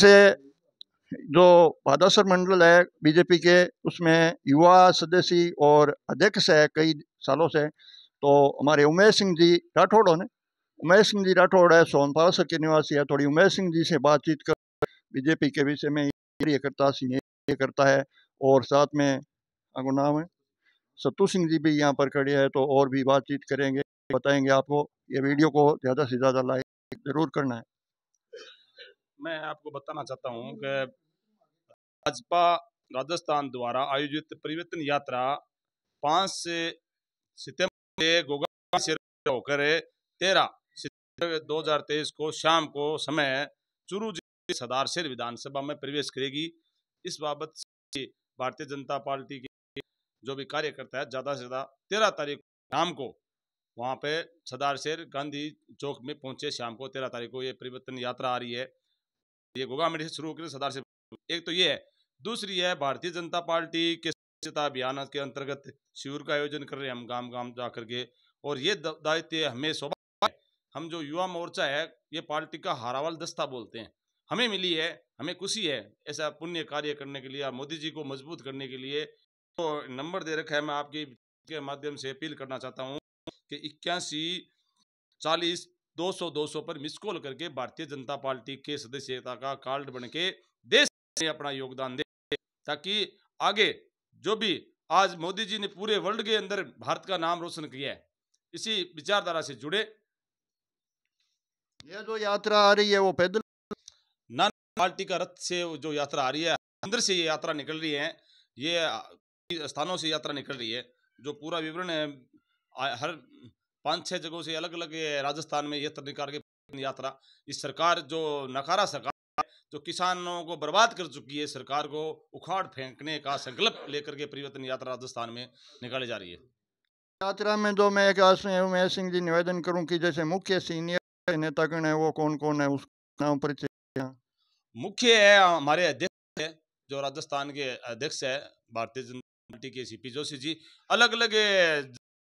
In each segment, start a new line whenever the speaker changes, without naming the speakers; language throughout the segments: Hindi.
से जो भादासर मंडल है बीजेपी के उसमें युवा सदस्य और अध्यक्ष है कई सालों से तो हमारे उमेश सिंह जी राठौड़ ने उमेश सिंह जी राठौड़ है सोन सर के निवासी है थोड़ी उमेश सिंह जी से बातचीत कर बीजेपी के विषय में ये करता सीनियर करता है और साथ में आपको नाम है सत्तू सिंह जी भी यहाँ पर खड़े हैं तो और भी बातचीत करेंगे बताएंगे आपको ये वीडियो को ज़्यादा से ज़्यादा लाइक ज़रूर करना है
मैं आपको बताना चाहता हूँ हम्म। कि भाजपा राजस्थान द्वारा आयोजित परिवर्तन यात्रा पाँच से सितंबर से गोगा से होकर तेरह सितंबर 2023 को शाम को समय चुरू जिले सदारशेर विधानसभा में प्रवेश करेगी इस बाबत भारतीय जनता पार्टी के जो भी कार्यकर्ता है ज़्यादा से ज़्यादा तेरह तारीख शाम को वहाँ पे सदारशेर गांधी चौक में पहुंचे शाम को तेरह तारीख को ये परिवर्तन यात्रा आ रही है ये गोगा मेडिसिन शुरू होकर सरदार से एक तो ये है दूसरी है भारतीय जनता पार्टी के स्वच्छता अभियान के अंतर्गत शिविर का आयोजन कर रहे हैं हम गांव गांव जा करके और ये दायित्व हमें स्वभाव हम जो युवा मोर्चा है ये पार्टी का हारावाल दस्ता बोलते हैं हमें मिली है हमें खुशी है ऐसा पुण्य कार्य करने के लिए मोदी जी को मजबूत करने के लिए तो नंबर दे रखा है मैं आपकी के माध्यम से अपील करना चाहता हूँ कि इक्यासी चालीस 200 200 पर मिस कॉल करके भारतीय जनता पार्टी के सदस्यता का कार्ड बन के देश में अपना योगदान दे ताकि आगे जो भी आज मोदी जी ने पूरे वर्ल्ड के अंदर भारत का नाम रोशन किया है इसी विचारधारा से जुड़े
यह जो यात्रा आ रही है वो पैदल नाना
पार्टी का रथ से जो यात्रा आ रही है अंदर से ये यात्रा निकल रही है ये स्थानों से यात्रा निकल रही है जो पूरा विवरण है हर पांच छह जगहों से अलग अलग राजस्थान में ये प्रकार के यात्रा इस सरकार जो नकारा सरकार जो किसानों को बर्बाद कर चुकी है सरकार को उखाड़ फेंकने का संकल्प लेकर के परिवर्तन यात्रा राजस्थान में निकाली जा रही है
यात्रा में जो मैं उमेश सिंह जी निवेदन करूं कि जैसे मुख्य सीनियर नेतागण है वो कौन कौन है उस नाम परिचय मुख्य है हमारे
अध्यक्ष है जो राजस्थान के अध्यक्ष है भारतीय जनता पार्टी के सी पी जोशी जी अलग अलग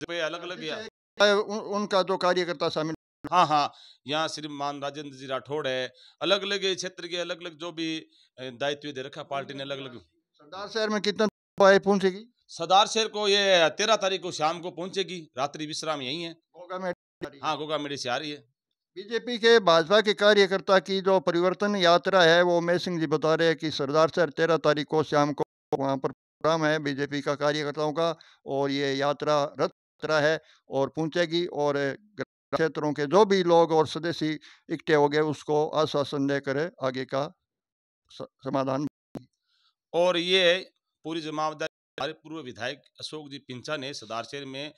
अलग अलग
उन, उनका जो कार्यकर्ता शामिल हाँ हाँ
यहाँ श्री मान राजेंद्र जी राठौड़ है अलग अलग क्षेत्र के अलग अलग जो भी दायित्व दे रखा पार्टी ने अलग अलग
सरदार शहर में कितना पहुंचेगी
सरदार शहर को ये तेरह तारीख को शाम को पहुंचेगी रात्रि विश्राम यही है हाँ गोगा मेडी से आ रही है
बीजेपी के भाजपा के कार्यकर्ता की जो परिवर्तन यात्रा है वो उमेश सिंह जी बता रहे हैं कि सरदार शहर तेरह तारीख को शाम को वहाँ पर प्रोग्राम है बीजेपी का कार्यकर्ताओं का और ये यात्रा रथ खतरा है और पहुंचेगी और क्षेत्रों के जो भी लोग और सदस्य इकट्ठे हो गए उसको आश्वासन देकर आगे का समाधान
और ये पूरी जमावदारी पूर्व विधायक अशोक जी पिंचा ने सदारशेर में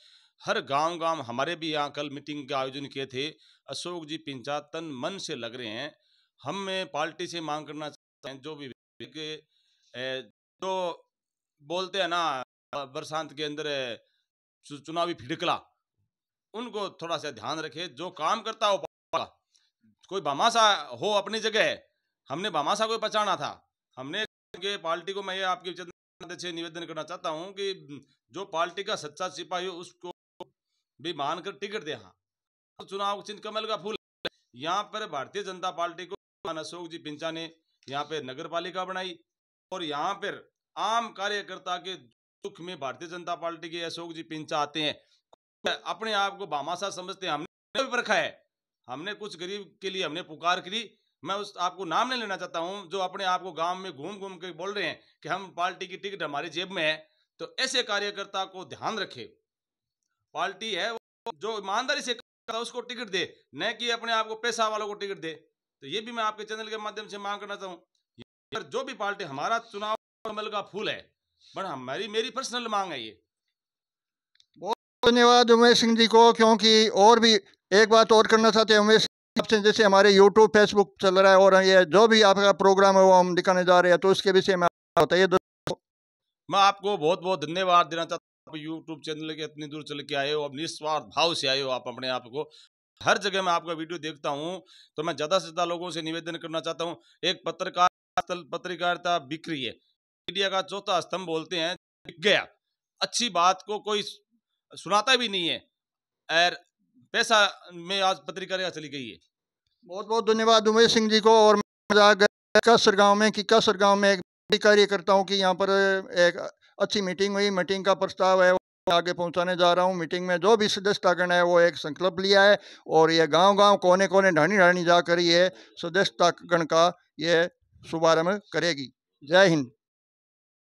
हर गांव गांव हमारे भी यहाँ कल मीटिंग का आयोजन किए थे अशोक जी पिंचा तन मन से लग रहे हैं हम पार्टी से मांग करना चाहते हैं जो भी जो बोलते हैं ना बरसात के अंदर चुनावी फिड़कला उनको थोड़ा सा ध्यान रखे जो काम करता हो कोई भामाशा हो अपनी जगह है हमने भामाशा को पहचाना था हमने के पार्टी को मैं ये आपके अध्यक्ष निवेदन करना चाहता हूँ कि जो पार्टी का सच्चा सिपाही हो उसको भी मानकर टिकट दे हाँ तो चुनाव चिन्ह कमल का फूल यहाँ पर भारतीय जनता पार्टी को अशोक जी पिंचा ने यहाँ पे नगर पालिका बनाई और यहाँ पर आम कार्यकर्ता के दुख में भारतीय जनता पार्टी के अशोक जी पिंचा आते हैं अपने आप को भामाशाह समझते हैं हमने भी रखा है हमने कुछ गरीब के लिए हमने पुकार करी मैं उस आपको नाम नहीं लेना चाहता हूं जो अपने आप को गांव में घूम घूम के बोल रहे हैं कि हम पार्टी की टिकट हमारी जेब में है तो ऐसे कार्यकर्ता को ध्यान रखे पार्टी है जो ईमानदारी से उसको टिकट दे न कि अपने आप को पैसा वालों को टिकट दे तो ये भी मैं आपके चैनल के माध्यम से मांग करना चाहूँ जो भी पार्टी हमारा चुनाव कमल का फूल है बट हमारी मेरी पर्सनल मांग है ये
बहुत धन्यवाद उमेश सिंह जी को क्योंकि और भी एक बात और करना चाहते हैं उमेश आपसे जैसे हमारे यूट्यूब फेसबुक चल रहा है और ये जो भी आपका प्रोग्राम है वो हम दिखाने जा रहे हैं तो उसके विषय में बताइए
मैं आपको बहुत बहुत धन्यवाद देना चाहता हूँ आप यूट्यूब चैनल के इतनी दूर चल के आए हो आप निस्वार्थ भाव से आए हो आप अपने आप को हर जगह मैं आपका वीडियो देखता हूँ तो मैं ज़्यादा से ज़्यादा लोगों से निवेदन करना चाहता हूँ एक पत्रकार पत्रकारिता बिक्री है मीडिया का चौथा स्तंभ बोलते हैं गया अच्छी बात को कोई सुनाता भी नहीं है और पैसा में आज पत्रिका चली गई है
बहुत बहुत धन्यवाद उमेश सिंह जी को और कसर गाँव में कि कसर गाँव में एक कार्यकर्ताओं की यहाँ पर एक अच्छी मीटिंग हुई मीटिंग का प्रस्ताव है आगे पहुंचाने जा रहा हूं मीटिंग में जो भी सदस्यतागण है वो एक संकल्प लिया है और ये गांव गांव कोने कोने ढाणी ढाणी जाकर ये सदस्यतागण का ये शुभारंभ करेगी जय हिंद